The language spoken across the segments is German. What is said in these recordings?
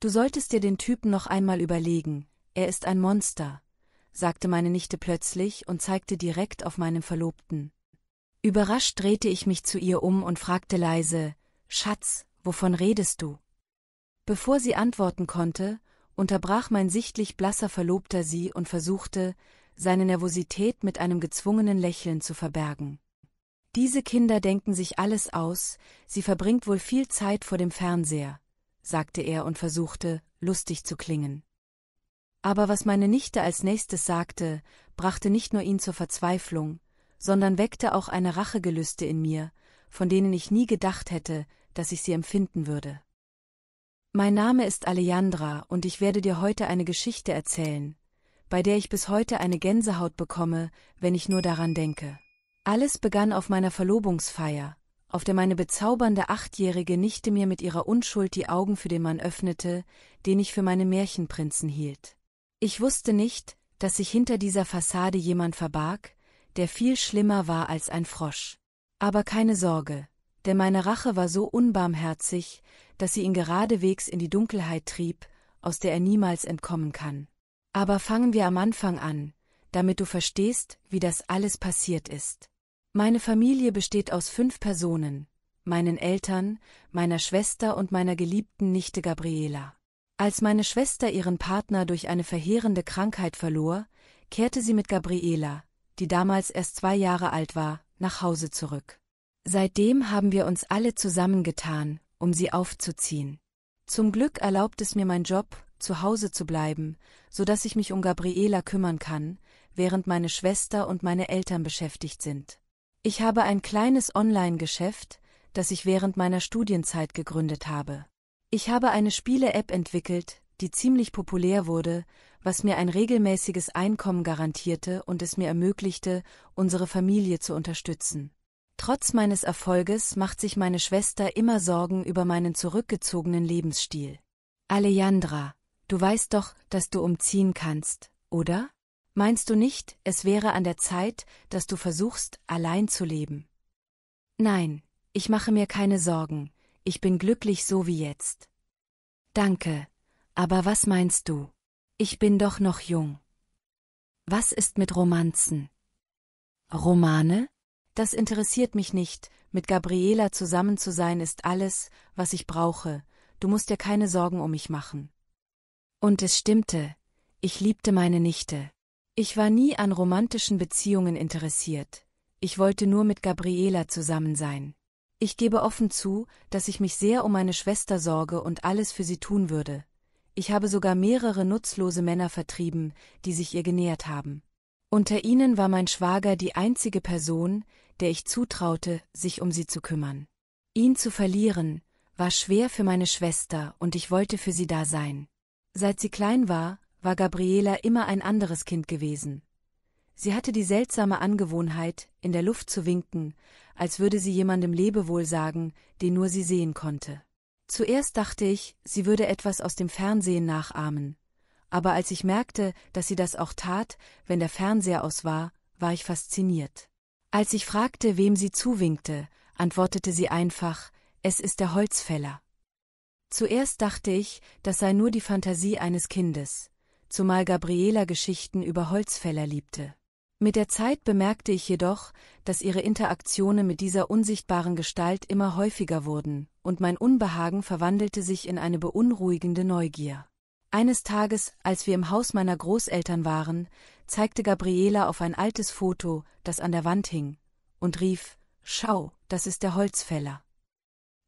Du solltest dir den Typen noch einmal überlegen, er ist ein Monster, sagte meine Nichte plötzlich und zeigte direkt auf meinen Verlobten. Überrascht drehte ich mich zu ihr um und fragte leise, Schatz, wovon redest du? Bevor sie antworten konnte, unterbrach mein sichtlich blasser Verlobter sie und versuchte, seine Nervosität mit einem gezwungenen Lächeln zu verbergen. Diese Kinder denken sich alles aus, sie verbringt wohl viel Zeit vor dem Fernseher, sagte er und versuchte, lustig zu klingen. Aber was meine Nichte als nächstes sagte, brachte nicht nur ihn zur Verzweiflung, sondern weckte auch eine Rachegelüste in mir, von denen ich nie gedacht hätte, dass ich sie empfinden würde. Mein Name ist Alejandra und ich werde dir heute eine Geschichte erzählen, bei der ich bis heute eine Gänsehaut bekomme, wenn ich nur daran denke. Alles begann auf meiner Verlobungsfeier, auf der meine bezaubernde achtjährige Nichte mir mit ihrer Unschuld die Augen für den Mann öffnete, den ich für meinen Märchenprinzen hielt. Ich wusste nicht, dass sich hinter dieser Fassade jemand verbarg, der viel schlimmer war als ein Frosch. Aber keine Sorge, denn meine Rache war so unbarmherzig, dass sie ihn geradewegs in die Dunkelheit trieb, aus der er niemals entkommen kann. Aber fangen wir am Anfang an, damit du verstehst, wie das alles passiert ist. Meine Familie besteht aus fünf Personen, meinen Eltern, meiner Schwester und meiner geliebten Nichte Gabriela. Als meine Schwester ihren Partner durch eine verheerende Krankheit verlor, kehrte sie mit Gabriela, die damals erst zwei Jahre alt war, nach Hause zurück. Seitdem haben wir uns alle zusammengetan, um sie aufzuziehen. Zum Glück erlaubt es mir mein Job, zu Hause zu bleiben, so dass ich mich um Gabriela kümmern kann, während meine Schwester und meine Eltern beschäftigt sind. Ich habe ein kleines Online-Geschäft, das ich während meiner Studienzeit gegründet habe. Ich habe eine Spiele-App entwickelt, die ziemlich populär wurde, was mir ein regelmäßiges Einkommen garantierte und es mir ermöglichte, unsere Familie zu unterstützen. Trotz meines Erfolges macht sich meine Schwester immer Sorgen über meinen zurückgezogenen Lebensstil. Alejandra, du weißt doch, dass du umziehen kannst, oder? Meinst du nicht, es wäre an der Zeit, dass du versuchst, allein zu leben? Nein, ich mache mir keine Sorgen, ich bin glücklich so wie jetzt. Danke, aber was meinst du? Ich bin doch noch jung. Was ist mit Romanzen? Romane? Das interessiert mich nicht, mit Gabriela zusammen zu sein ist alles, was ich brauche, du musst dir keine Sorgen um mich machen. Und es stimmte, ich liebte meine Nichte. Ich war nie an romantischen Beziehungen interessiert. Ich wollte nur mit Gabriela zusammen sein. Ich gebe offen zu, dass ich mich sehr um meine Schwester sorge und alles für sie tun würde. Ich habe sogar mehrere nutzlose Männer vertrieben, die sich ihr genähert haben. Unter ihnen war mein Schwager die einzige Person, der ich zutraute, sich um sie zu kümmern. Ihn zu verlieren, war schwer für meine Schwester und ich wollte für sie da sein. Seit sie klein war, war Gabriela immer ein anderes Kind gewesen. Sie hatte die seltsame Angewohnheit, in der Luft zu winken, als würde sie jemandem Lebewohl sagen, den nur sie sehen konnte. Zuerst dachte ich, sie würde etwas aus dem Fernsehen nachahmen, aber als ich merkte, dass sie das auch tat, wenn der Fernseher aus war, war ich fasziniert. Als ich fragte, wem sie zuwinkte, antwortete sie einfach, es ist der Holzfäller. Zuerst dachte ich, das sei nur die Fantasie eines Kindes, zumal Gabriela Geschichten über Holzfäller liebte. Mit der Zeit bemerkte ich jedoch, dass ihre Interaktionen mit dieser unsichtbaren Gestalt immer häufiger wurden, und mein Unbehagen verwandelte sich in eine beunruhigende Neugier. Eines Tages, als wir im Haus meiner Großeltern waren, zeigte Gabriela auf ein altes Foto, das an der Wand hing, und rief, Schau, das ist der Holzfäller.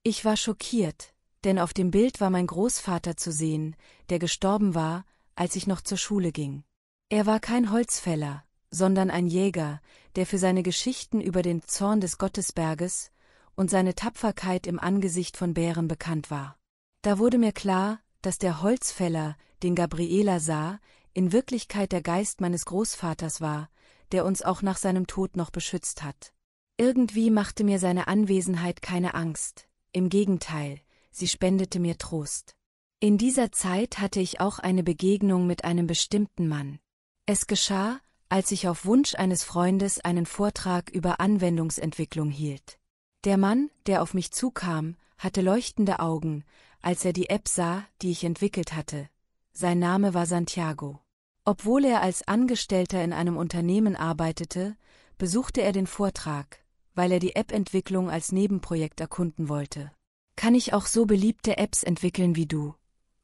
Ich war schockiert, denn auf dem Bild war mein Großvater zu sehen, der gestorben war, als ich noch zur Schule ging. Er war kein Holzfäller, sondern ein Jäger, der für seine Geschichten über den Zorn des Gottesberges und seine Tapferkeit im Angesicht von Bären bekannt war. Da wurde mir klar, dass der Holzfäller, den Gabriela sah, in Wirklichkeit der Geist meines Großvaters war, der uns auch nach seinem Tod noch beschützt hat. Irgendwie machte mir seine Anwesenheit keine Angst, im Gegenteil, sie spendete mir Trost. In dieser Zeit hatte ich auch eine Begegnung mit einem bestimmten Mann. Es geschah, als ich auf Wunsch eines Freundes einen Vortrag über Anwendungsentwicklung hielt. Der Mann, der auf mich zukam, hatte leuchtende Augen, als er die App sah, die ich entwickelt hatte. Sein Name war Santiago. Obwohl er als Angestellter in einem Unternehmen arbeitete, besuchte er den Vortrag, weil er die App-Entwicklung als Nebenprojekt erkunden wollte. Kann ich auch so beliebte Apps entwickeln wie du?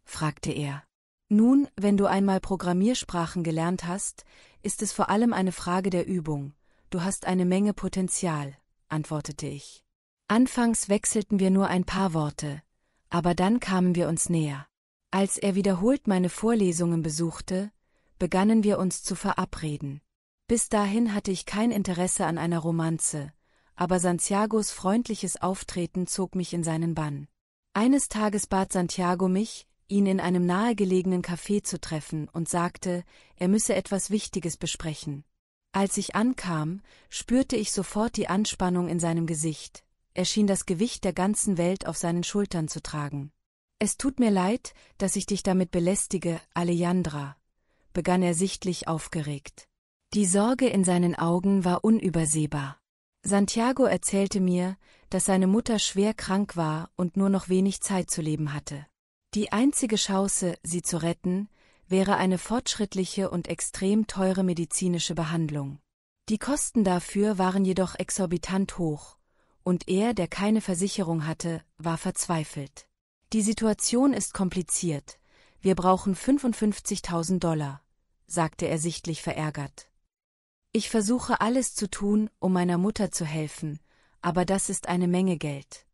fragte er. Nun, wenn du einmal Programmiersprachen gelernt hast, ist es vor allem eine Frage der Übung. Du hast eine Menge Potenzial, antwortete ich. Anfangs wechselten wir nur ein paar Worte, aber dann kamen wir uns näher. Als er wiederholt meine Vorlesungen besuchte, begannen wir uns zu verabreden. Bis dahin hatte ich kein Interesse an einer Romanze, aber Santiagos freundliches Auftreten zog mich in seinen Bann. Eines Tages bat Santiago mich, ihn in einem nahegelegenen Café zu treffen und sagte, er müsse etwas Wichtiges besprechen. Als ich ankam, spürte ich sofort die Anspannung in seinem Gesicht. Er schien das Gewicht der ganzen Welt auf seinen Schultern zu tragen. Es tut mir leid, dass ich dich damit belästige, Alejandra, begann er sichtlich aufgeregt. Die Sorge in seinen Augen war unübersehbar. Santiago erzählte mir, dass seine Mutter schwer krank war und nur noch wenig Zeit zu leben hatte. Die einzige Chance, sie zu retten, wäre eine fortschrittliche und extrem teure medizinische Behandlung. Die Kosten dafür waren jedoch exorbitant hoch, und er, der keine Versicherung hatte, war verzweifelt. Die Situation ist kompliziert, wir brauchen 55.000 Dollar, sagte er sichtlich verärgert. Ich versuche alles zu tun, um meiner Mutter zu helfen, aber das ist eine Menge Geld.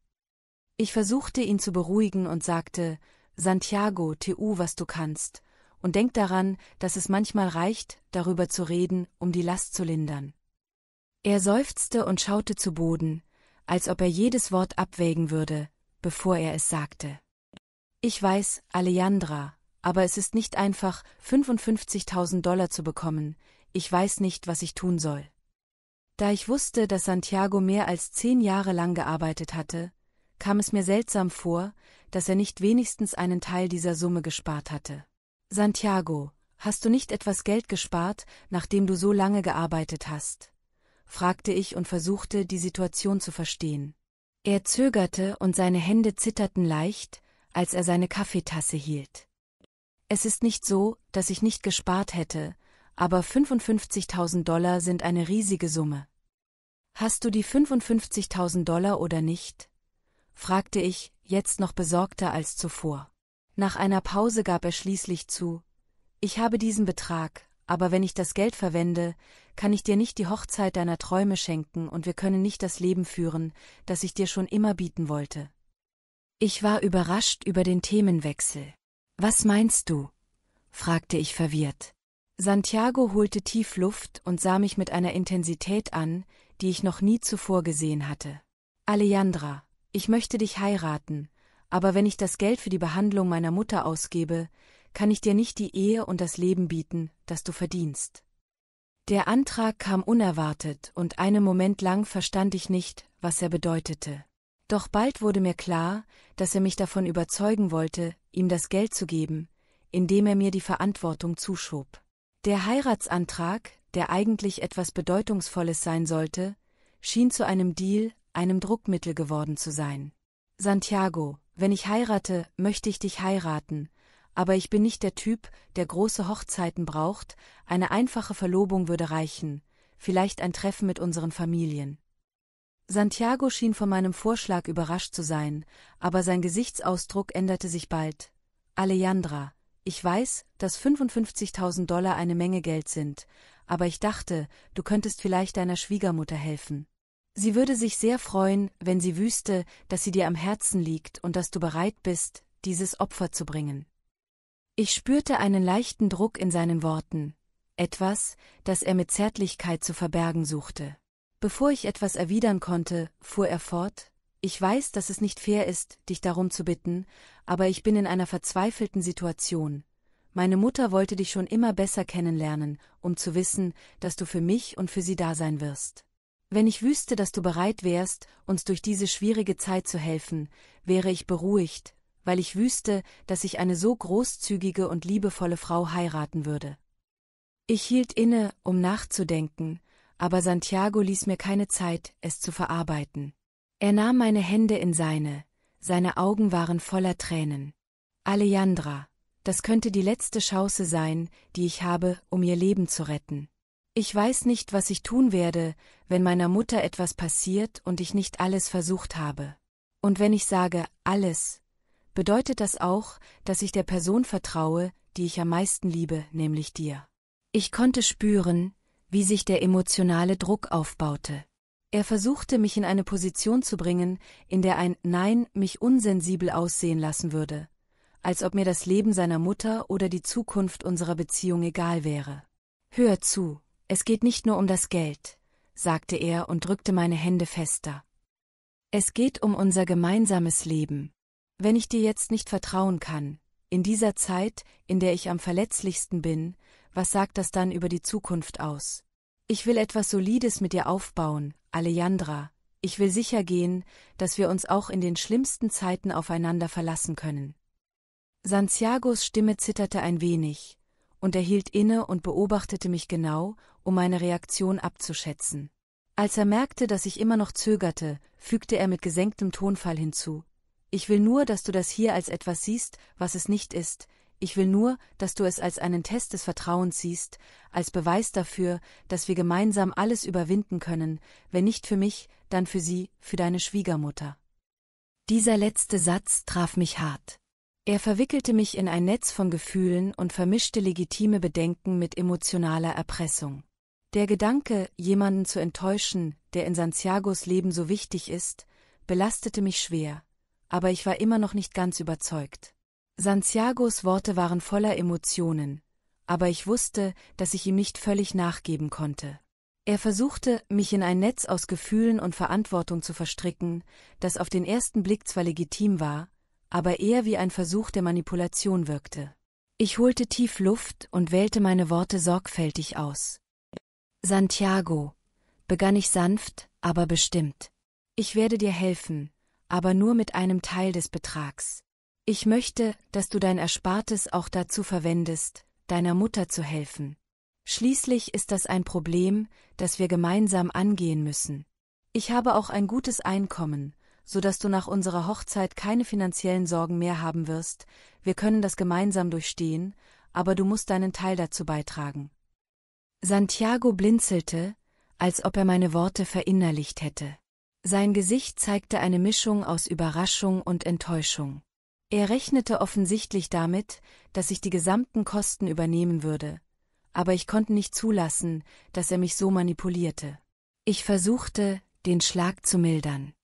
Ich versuchte ihn zu beruhigen und sagte, Santiago, tu, was du kannst, und denk daran, dass es manchmal reicht, darüber zu reden, um die Last zu lindern. Er seufzte und schaute zu Boden, als ob er jedes Wort abwägen würde, bevor er es sagte. Ich weiß, Alejandra, aber es ist nicht einfach, 55.000 Dollar zu bekommen, ich weiß nicht, was ich tun soll. Da ich wusste, dass Santiago mehr als zehn Jahre lang gearbeitet hatte, kam es mir seltsam vor, dass er nicht wenigstens einen Teil dieser Summe gespart hatte. Santiago, hast du nicht etwas Geld gespart, nachdem du so lange gearbeitet hast? fragte ich und versuchte, die Situation zu verstehen. Er zögerte und seine Hände zitterten leicht, als er seine Kaffeetasse hielt. Es ist nicht so, dass ich nicht gespart hätte, aber 55.000 Dollar sind eine riesige Summe. Hast du die 55.000 Dollar oder nicht? fragte ich, jetzt noch besorgter als zuvor. Nach einer Pause gab er schließlich zu, ich habe diesen Betrag, aber wenn ich das Geld verwende, kann ich dir nicht die Hochzeit deiner Träume schenken und wir können nicht das Leben führen, das ich dir schon immer bieten wollte. Ich war überrascht über den Themenwechsel. Was meinst du? fragte ich verwirrt. Santiago holte tief Luft und sah mich mit einer Intensität an, die ich noch nie zuvor gesehen hatte. Alejandra, ich möchte dich heiraten, aber wenn ich das Geld für die Behandlung meiner Mutter ausgebe, kann ich dir nicht die Ehe und das Leben bieten, das du verdienst. Der Antrag kam unerwartet und einen Moment lang verstand ich nicht, was er bedeutete. Doch bald wurde mir klar, dass er mich davon überzeugen wollte, ihm das Geld zu geben, indem er mir die Verantwortung zuschob. Der Heiratsantrag, der eigentlich etwas Bedeutungsvolles sein sollte, schien zu einem Deal einem Druckmittel geworden zu sein. Santiago, wenn ich heirate, möchte ich dich heiraten, aber ich bin nicht der Typ, der große Hochzeiten braucht, eine einfache Verlobung würde reichen, vielleicht ein Treffen mit unseren Familien. Santiago schien von meinem Vorschlag überrascht zu sein, aber sein Gesichtsausdruck änderte sich bald. Alejandra, ich weiß, dass 55.000 Dollar eine Menge Geld sind, aber ich dachte, du könntest vielleicht deiner Schwiegermutter helfen. Sie würde sich sehr freuen, wenn sie wüsste, dass sie dir am Herzen liegt und dass du bereit bist, dieses Opfer zu bringen. Ich spürte einen leichten Druck in seinen Worten, etwas, das er mit Zärtlichkeit zu verbergen suchte. Bevor ich etwas erwidern konnte, fuhr er fort, ich weiß, dass es nicht fair ist, dich darum zu bitten, aber ich bin in einer verzweifelten Situation. Meine Mutter wollte dich schon immer besser kennenlernen, um zu wissen, dass du für mich und für sie da sein wirst. Wenn ich wüsste, dass du bereit wärst, uns durch diese schwierige Zeit zu helfen, wäre ich beruhigt, weil ich wüsste, dass ich eine so großzügige und liebevolle Frau heiraten würde. Ich hielt inne, um nachzudenken, aber Santiago ließ mir keine Zeit, es zu verarbeiten. Er nahm meine Hände in seine, seine Augen waren voller Tränen. Alejandra, das könnte die letzte Chance sein, die ich habe, um ihr Leben zu retten. Ich weiß nicht, was ich tun werde, wenn meiner Mutter etwas passiert und ich nicht alles versucht habe. Und wenn ich sage alles, bedeutet das auch, dass ich der Person vertraue, die ich am meisten liebe, nämlich dir. Ich konnte spüren, wie sich der emotionale Druck aufbaute. Er versuchte mich in eine Position zu bringen, in der ein Nein mich unsensibel aussehen lassen würde, als ob mir das Leben seiner Mutter oder die Zukunft unserer Beziehung egal wäre. Hör zu, es geht nicht nur um das Geld, sagte er und drückte meine Hände fester. Es geht um unser gemeinsames Leben. Wenn ich dir jetzt nicht vertrauen kann, in dieser Zeit, in der ich am verletzlichsten bin, was sagt das dann über die Zukunft aus? Ich will etwas Solides mit dir aufbauen, Alejandra. Ich will sicher gehen, dass wir uns auch in den schlimmsten Zeiten aufeinander verlassen können. Santiagos Stimme zitterte ein wenig, und er hielt inne und beobachtete mich genau, um meine Reaktion abzuschätzen. Als er merkte, dass ich immer noch zögerte, fügte er mit gesenktem Tonfall hinzu. Ich will nur, dass du das hier als etwas siehst, was es nicht ist, ich will nur, dass du es als einen Test des Vertrauens siehst, als Beweis dafür, dass wir gemeinsam alles überwinden können, wenn nicht für mich, dann für sie, für deine Schwiegermutter. Dieser letzte Satz traf mich hart. Er verwickelte mich in ein Netz von Gefühlen und vermischte legitime Bedenken mit emotionaler Erpressung. Der Gedanke, jemanden zu enttäuschen, der in Santiagos Leben so wichtig ist, belastete mich schwer, aber ich war immer noch nicht ganz überzeugt. Santiagos Worte waren voller Emotionen, aber ich wusste, dass ich ihm nicht völlig nachgeben konnte. Er versuchte, mich in ein Netz aus Gefühlen und Verantwortung zu verstricken, das auf den ersten Blick zwar legitim war, aber eher wie ein Versuch der Manipulation wirkte. Ich holte tief Luft und wählte meine Worte sorgfältig aus. Santiago, begann ich sanft, aber bestimmt. Ich werde dir helfen, aber nur mit einem Teil des Betrags. Ich möchte, dass du dein Erspartes auch dazu verwendest, deiner Mutter zu helfen. Schließlich ist das ein Problem, das wir gemeinsam angehen müssen. Ich habe auch ein gutes Einkommen, so dass du nach unserer Hochzeit keine finanziellen Sorgen mehr haben wirst, wir können das gemeinsam durchstehen, aber du musst deinen Teil dazu beitragen. Santiago blinzelte, als ob er meine Worte verinnerlicht hätte. Sein Gesicht zeigte eine Mischung aus Überraschung und Enttäuschung. Er rechnete offensichtlich damit, dass ich die gesamten Kosten übernehmen würde, aber ich konnte nicht zulassen, dass er mich so manipulierte. Ich versuchte, den Schlag zu mildern.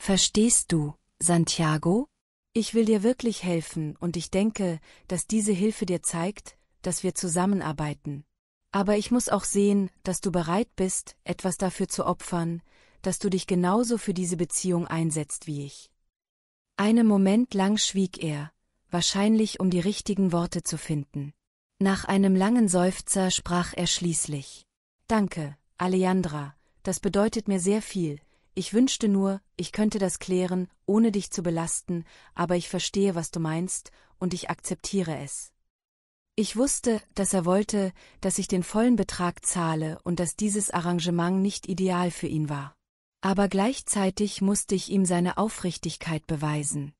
Verstehst du, Santiago? Ich will dir wirklich helfen und ich denke, dass diese Hilfe dir zeigt, dass wir zusammenarbeiten, aber ich muss auch sehen, dass du bereit bist, etwas dafür zu opfern, dass du dich genauso für diese Beziehung einsetzt wie ich. Einen Moment lang schwieg er, wahrscheinlich um die richtigen Worte zu finden. Nach einem langen Seufzer sprach er schließlich. Danke, Alejandra, das bedeutet mir sehr viel, ich wünschte nur, ich könnte das klären, ohne dich zu belasten, aber ich verstehe, was du meinst, und ich akzeptiere es. Ich wusste, dass er wollte, dass ich den vollen Betrag zahle und dass dieses Arrangement nicht ideal für ihn war. Aber gleichzeitig musste ich ihm seine Aufrichtigkeit beweisen.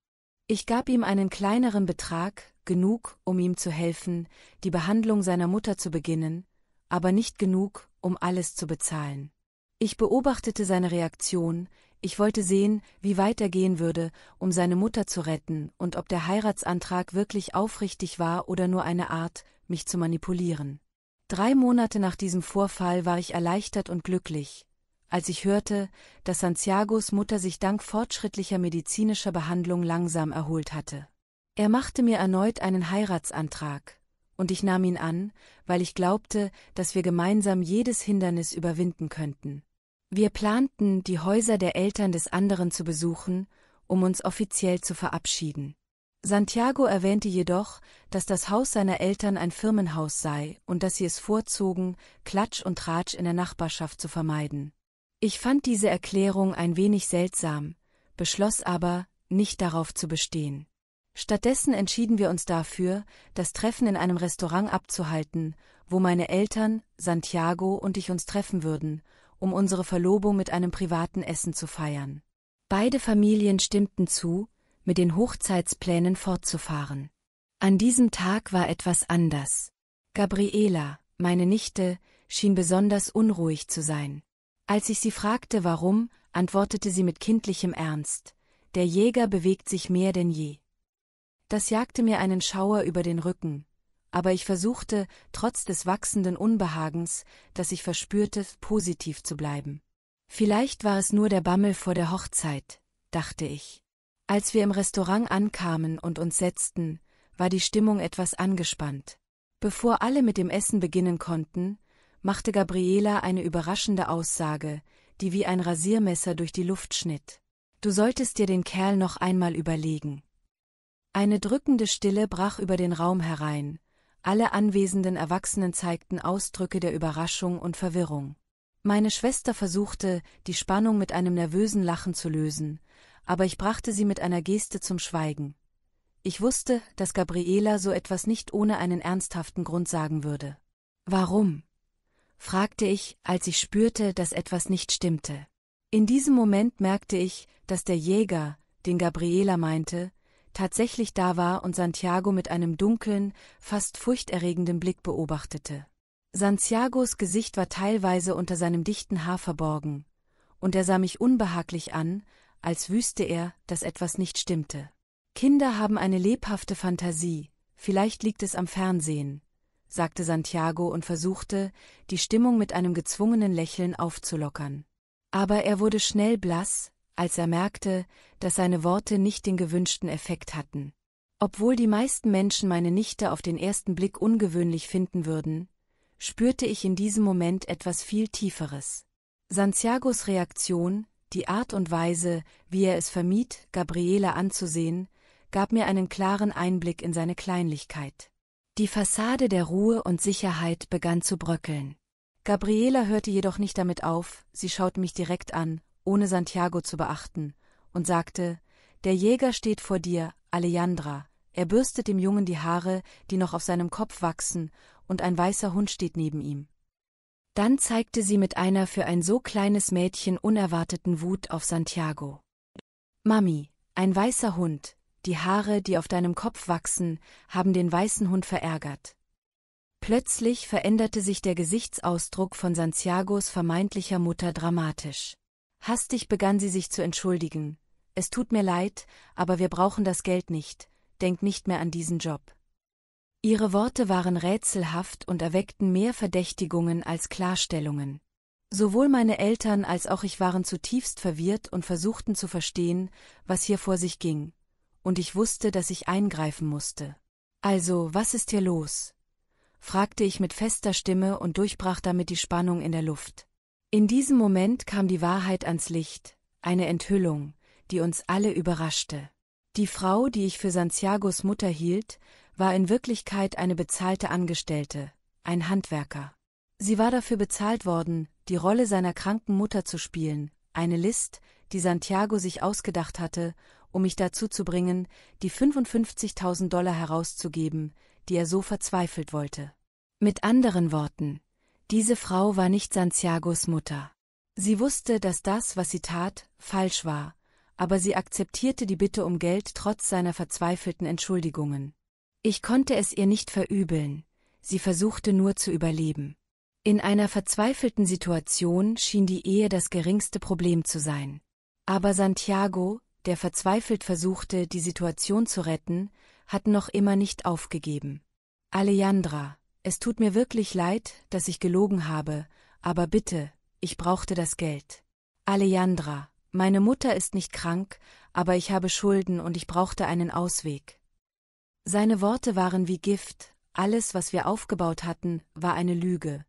Ich gab ihm einen kleineren Betrag, genug, um ihm zu helfen, die Behandlung seiner Mutter zu beginnen, aber nicht genug, um alles zu bezahlen. Ich beobachtete seine Reaktion, ich wollte sehen, wie weit er gehen würde, um seine Mutter zu retten und ob der Heiratsantrag wirklich aufrichtig war oder nur eine Art, mich zu manipulieren. Drei Monate nach diesem Vorfall war ich erleichtert und glücklich, als ich hörte, dass Santiagos Mutter sich dank fortschrittlicher medizinischer Behandlung langsam erholt hatte. Er machte mir erneut einen Heiratsantrag, und ich nahm ihn an, weil ich glaubte, dass wir gemeinsam jedes Hindernis überwinden könnten. Wir planten, die Häuser der Eltern des anderen zu besuchen, um uns offiziell zu verabschieden. Santiago erwähnte jedoch, dass das Haus seiner Eltern ein Firmenhaus sei und dass sie es vorzogen, Klatsch und Tratsch in der Nachbarschaft zu vermeiden. Ich fand diese Erklärung ein wenig seltsam, beschloss aber, nicht darauf zu bestehen. Stattdessen entschieden wir uns dafür, das Treffen in einem Restaurant abzuhalten, wo meine Eltern, Santiago und ich uns treffen würden, um unsere Verlobung mit einem privaten Essen zu feiern. Beide Familien stimmten zu, mit den Hochzeitsplänen fortzufahren. An diesem Tag war etwas anders. Gabriela, meine Nichte, schien besonders unruhig zu sein. Als ich sie fragte warum, antwortete sie mit kindlichem Ernst, der Jäger bewegt sich mehr denn je. Das jagte mir einen Schauer über den Rücken, aber ich versuchte, trotz des wachsenden Unbehagens, das ich verspürte, positiv zu bleiben. Vielleicht war es nur der Bammel vor der Hochzeit, dachte ich. Als wir im Restaurant ankamen und uns setzten, war die Stimmung etwas angespannt. Bevor alle mit dem Essen beginnen konnten, machte Gabriela eine überraschende Aussage, die wie ein Rasiermesser durch die Luft schnitt. Du solltest dir den Kerl noch einmal überlegen. Eine drückende Stille brach über den Raum herein, alle anwesenden Erwachsenen zeigten Ausdrücke der Überraschung und Verwirrung. Meine Schwester versuchte, die Spannung mit einem nervösen Lachen zu lösen, aber ich brachte sie mit einer Geste zum Schweigen. Ich wusste, dass Gabriela so etwas nicht ohne einen ernsthaften Grund sagen würde. Warum? fragte ich, als ich spürte, dass etwas nicht stimmte. In diesem Moment merkte ich, dass der Jäger, den Gabriela meinte, tatsächlich da war und Santiago mit einem dunklen, fast furchterregenden Blick beobachtete. Santiagos Gesicht war teilweise unter seinem dichten Haar verborgen, und er sah mich unbehaglich an, als wüsste er, dass etwas nicht stimmte. Kinder haben eine lebhafte Fantasie, vielleicht liegt es am Fernsehen, sagte Santiago und versuchte, die Stimmung mit einem gezwungenen Lächeln aufzulockern. Aber er wurde schnell blass, als er merkte, dass seine Worte nicht den gewünschten Effekt hatten. Obwohl die meisten Menschen meine Nichte auf den ersten Blick ungewöhnlich finden würden, spürte ich in diesem Moment etwas viel Tieferes. Santiagos Reaktion, die Art und Weise, wie er es vermied, Gabriela anzusehen, gab mir einen klaren Einblick in seine Kleinlichkeit. Die Fassade der Ruhe und Sicherheit begann zu bröckeln. Gabriela hörte jedoch nicht damit auf, sie schaut mich direkt an, ohne Santiago zu beachten, und sagte, Der Jäger steht vor dir, Alejandra, er bürstet dem Jungen die Haare, die noch auf seinem Kopf wachsen, und ein weißer Hund steht neben ihm. Dann zeigte sie mit einer für ein so kleines Mädchen unerwarteten Wut auf Santiago. Mami, ein weißer Hund, die Haare, die auf deinem Kopf wachsen, haben den weißen Hund verärgert. Plötzlich veränderte sich der Gesichtsausdruck von Santiagos vermeintlicher Mutter dramatisch. Hastig begann sie sich zu entschuldigen. Es tut mir leid, aber wir brauchen das Geld nicht, denk nicht mehr an diesen Job. Ihre Worte waren rätselhaft und erweckten mehr Verdächtigungen als Klarstellungen. Sowohl meine Eltern als auch ich waren zutiefst verwirrt und versuchten zu verstehen, was hier vor sich ging, und ich wusste, dass ich eingreifen musste. Also, was ist hier los? fragte ich mit fester Stimme und durchbrach damit die Spannung in der Luft. In diesem Moment kam die Wahrheit ans Licht, eine Enthüllung, die uns alle überraschte. Die Frau, die ich für Santiagos Mutter hielt, war in Wirklichkeit eine bezahlte Angestellte, ein Handwerker. Sie war dafür bezahlt worden, die Rolle seiner kranken Mutter zu spielen, eine List, die Santiago sich ausgedacht hatte, um mich dazu zu bringen, die 55.000 Dollar herauszugeben, die er so verzweifelt wollte. Mit anderen Worten, diese Frau war nicht Santiagos Mutter. Sie wusste, dass das, was sie tat, falsch war, aber sie akzeptierte die Bitte um Geld trotz seiner verzweifelten Entschuldigungen. Ich konnte es ihr nicht verübeln, sie versuchte nur zu überleben. In einer verzweifelten Situation schien die Ehe das geringste Problem zu sein. Aber Santiago, der verzweifelt versuchte, die Situation zu retten, hat noch immer nicht aufgegeben. Alejandra, es tut mir wirklich leid, dass ich gelogen habe, aber bitte, ich brauchte das Geld. Alejandra, meine Mutter ist nicht krank, aber ich habe Schulden und ich brauchte einen Ausweg. Seine Worte waren wie Gift, alles, was wir aufgebaut hatten, war eine Lüge.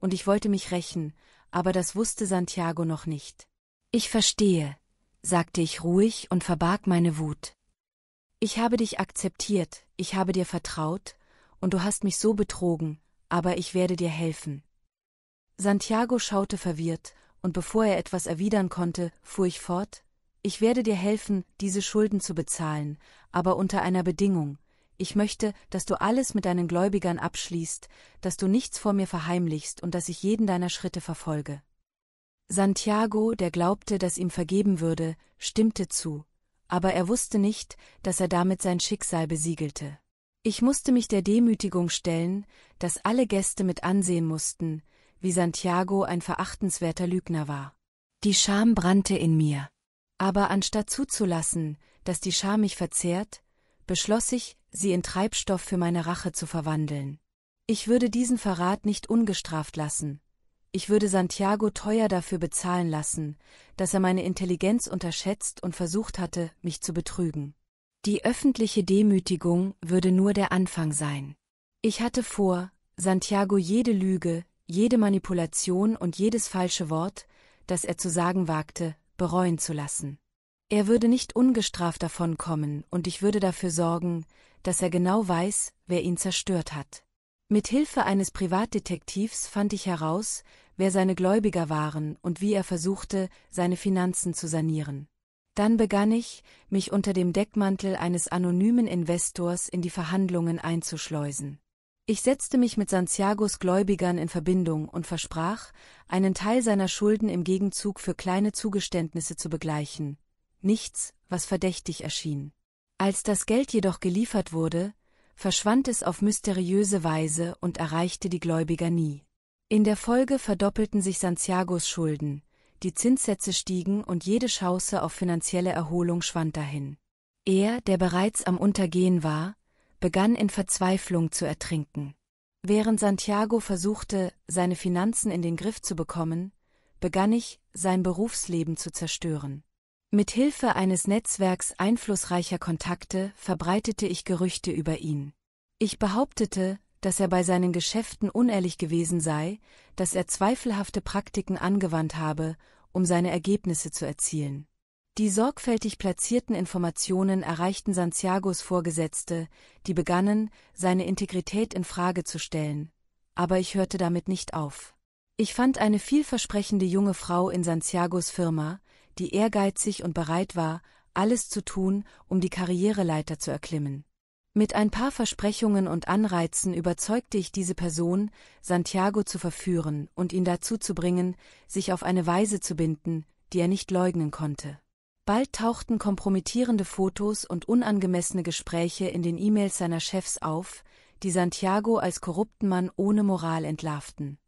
Und ich wollte mich rächen, aber das wusste Santiago noch nicht. Ich verstehe, sagte ich ruhig und verbarg meine Wut. Ich habe dich akzeptiert, ich habe dir vertraut, und du hast mich so betrogen, aber ich werde dir helfen. Santiago schaute verwirrt, und bevor er etwas erwidern konnte, fuhr ich fort, ich werde dir helfen, diese Schulden zu bezahlen, aber unter einer Bedingung, ich möchte, dass du alles mit deinen Gläubigern abschließt, dass du nichts vor mir verheimlichst und dass ich jeden deiner Schritte verfolge. Santiago, der glaubte, dass ihm vergeben würde, stimmte zu, aber er wusste nicht, dass er damit sein Schicksal besiegelte. Ich musste mich der Demütigung stellen, dass alle Gäste mit ansehen mussten, wie Santiago ein verachtenswerter Lügner war. Die Scham brannte in mir. Aber anstatt zuzulassen, dass die Scham mich verzehrt, beschloss ich, sie in Treibstoff für meine Rache zu verwandeln. Ich würde diesen Verrat nicht ungestraft lassen. Ich würde Santiago teuer dafür bezahlen lassen, dass er meine Intelligenz unterschätzt und versucht hatte, mich zu betrügen. Die öffentliche Demütigung würde nur der Anfang sein. Ich hatte vor, Santiago jede Lüge, jede Manipulation und jedes falsche Wort, das er zu sagen wagte, bereuen zu lassen. Er würde nicht ungestraft davonkommen und ich würde dafür sorgen, dass er genau weiß, wer ihn zerstört hat. Mit Hilfe eines Privatdetektivs fand ich heraus, wer seine Gläubiger waren und wie er versuchte, seine Finanzen zu sanieren. Dann begann ich, mich unter dem Deckmantel eines anonymen Investors in die Verhandlungen einzuschleusen. Ich setzte mich mit Santiagos Gläubigern in Verbindung und versprach, einen Teil seiner Schulden im Gegenzug für kleine Zugeständnisse zu begleichen. Nichts, was verdächtig erschien. Als das Geld jedoch geliefert wurde, verschwand es auf mysteriöse Weise und erreichte die Gläubiger nie. In der Folge verdoppelten sich Santiagos Schulden, die Zinssätze stiegen und jede Chance auf finanzielle Erholung schwand dahin. Er, der bereits am Untergehen war, begann in Verzweiflung zu ertrinken. Während Santiago versuchte, seine Finanzen in den Griff zu bekommen, begann ich, sein Berufsleben zu zerstören. Mit Hilfe eines Netzwerks einflussreicher Kontakte verbreitete ich Gerüchte über ihn. Ich behauptete, dass er bei seinen Geschäften unehrlich gewesen sei, dass er zweifelhafte Praktiken angewandt habe, um seine Ergebnisse zu erzielen. Die sorgfältig platzierten Informationen erreichten Santiagos Vorgesetzte, die begannen, seine Integrität in Frage zu stellen, aber ich hörte damit nicht auf. Ich fand eine vielversprechende junge Frau in Santiagos Firma, die ehrgeizig und bereit war, alles zu tun, um die Karriereleiter zu erklimmen. Mit ein paar Versprechungen und Anreizen überzeugte ich diese Person, Santiago zu verführen und ihn dazu zu bringen, sich auf eine Weise zu binden, die er nicht leugnen konnte. Bald tauchten kompromittierende Fotos und unangemessene Gespräche in den E-Mails seiner Chefs auf, die Santiago als korrupten Mann ohne Moral entlarvten.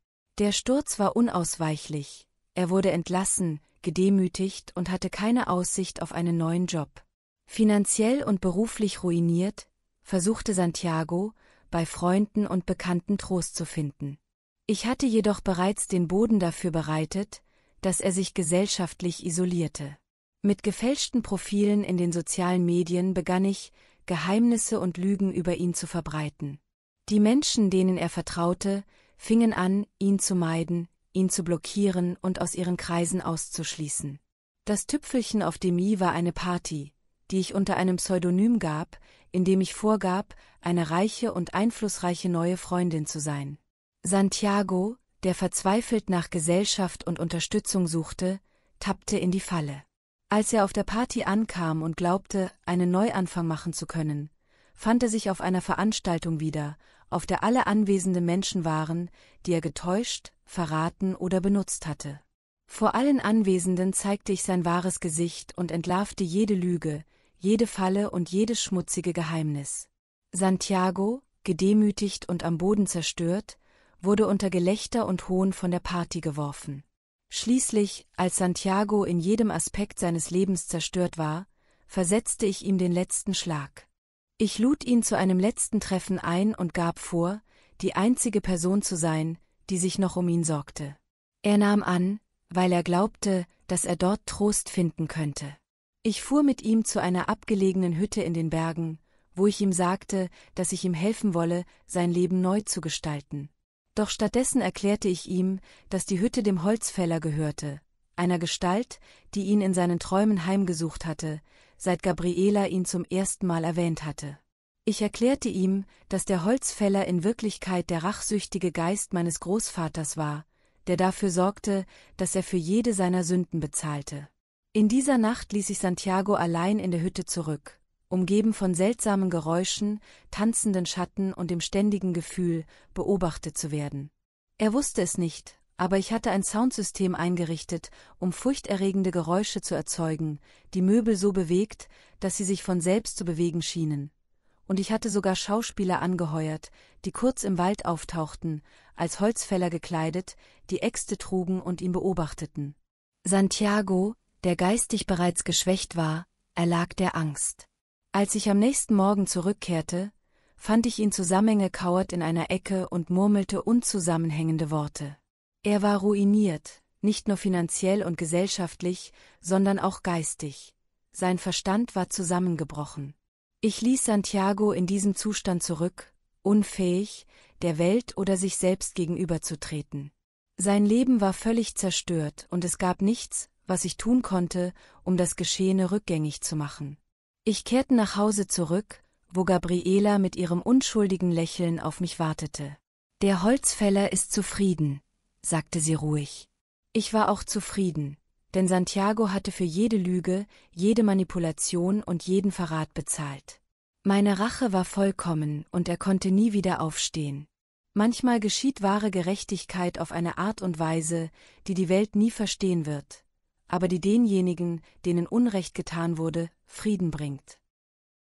Der Sturz war unausweichlich, er wurde entlassen, gedemütigt und hatte keine Aussicht auf einen neuen Job. Finanziell und beruflich ruiniert, versuchte Santiago, bei Freunden und Bekannten Trost zu finden. Ich hatte jedoch bereits den Boden dafür bereitet, dass er sich gesellschaftlich isolierte. Mit gefälschten Profilen in den sozialen Medien begann ich, Geheimnisse und Lügen über ihn zu verbreiten. Die Menschen, denen er vertraute, fingen an, ihn zu meiden, ihn zu blockieren und aus ihren Kreisen auszuschließen. Das Tüpfelchen auf dem i war eine Party, die ich unter einem Pseudonym gab, indem ich vorgab, eine reiche und einflussreiche neue Freundin zu sein. Santiago, der verzweifelt nach Gesellschaft und Unterstützung suchte, tappte in die Falle. Als er auf der Party ankam und glaubte, einen Neuanfang machen zu können, fand er sich auf einer Veranstaltung wieder, auf der alle anwesenden Menschen waren, die er getäuscht, verraten oder benutzt hatte. Vor allen Anwesenden zeigte ich sein wahres Gesicht und entlarvte jede Lüge, jede Falle und jedes schmutzige Geheimnis. Santiago, gedemütigt und am Boden zerstört, wurde unter Gelächter und Hohn von der Party geworfen. Schließlich, als Santiago in jedem Aspekt seines Lebens zerstört war, versetzte ich ihm den letzten Schlag. Ich lud ihn zu einem letzten Treffen ein und gab vor, die einzige Person zu sein, die sich noch um ihn sorgte. Er nahm an, weil er glaubte, dass er dort Trost finden könnte. Ich fuhr mit ihm zu einer abgelegenen Hütte in den Bergen, wo ich ihm sagte, dass ich ihm helfen wolle, sein Leben neu zu gestalten. Doch stattdessen erklärte ich ihm, dass die Hütte dem Holzfäller gehörte, einer Gestalt, die ihn in seinen Träumen heimgesucht hatte, seit Gabriela ihn zum ersten Mal erwähnt hatte. Ich erklärte ihm, dass der Holzfäller in Wirklichkeit der rachsüchtige Geist meines Großvaters war, der dafür sorgte, dass er für jede seiner Sünden bezahlte. In dieser Nacht ließ ich Santiago allein in der Hütte zurück, umgeben von seltsamen Geräuschen, tanzenden Schatten und dem ständigen Gefühl, beobachtet zu werden. Er wusste es nicht, aber ich hatte ein Soundsystem eingerichtet, um furchterregende Geräusche zu erzeugen, die Möbel so bewegt, dass sie sich von selbst zu bewegen schienen. Und ich hatte sogar Schauspieler angeheuert, die kurz im Wald auftauchten, als Holzfäller gekleidet, die Äxte trugen und ihn beobachteten. Santiago, der geistig bereits geschwächt war, erlag der Angst. Als ich am nächsten Morgen zurückkehrte, fand ich ihn zusammengekauert in einer Ecke und murmelte unzusammenhängende Worte. Er war ruiniert, nicht nur finanziell und gesellschaftlich, sondern auch geistig. Sein Verstand war zusammengebrochen. Ich ließ Santiago in diesem Zustand zurück, unfähig, der Welt oder sich selbst gegenüberzutreten. Sein Leben war völlig zerstört und es gab nichts, was ich tun konnte, um das Geschehene rückgängig zu machen. Ich kehrte nach Hause zurück, wo Gabriela mit ihrem unschuldigen Lächeln auf mich wartete. Der Holzfäller ist zufrieden, sagte sie ruhig. Ich war auch zufrieden, denn Santiago hatte für jede Lüge, jede Manipulation und jeden Verrat bezahlt. Meine Rache war vollkommen und er konnte nie wieder aufstehen. Manchmal geschieht wahre Gerechtigkeit auf eine Art und Weise, die die Welt nie verstehen wird aber die denjenigen, denen Unrecht getan wurde, Frieden bringt.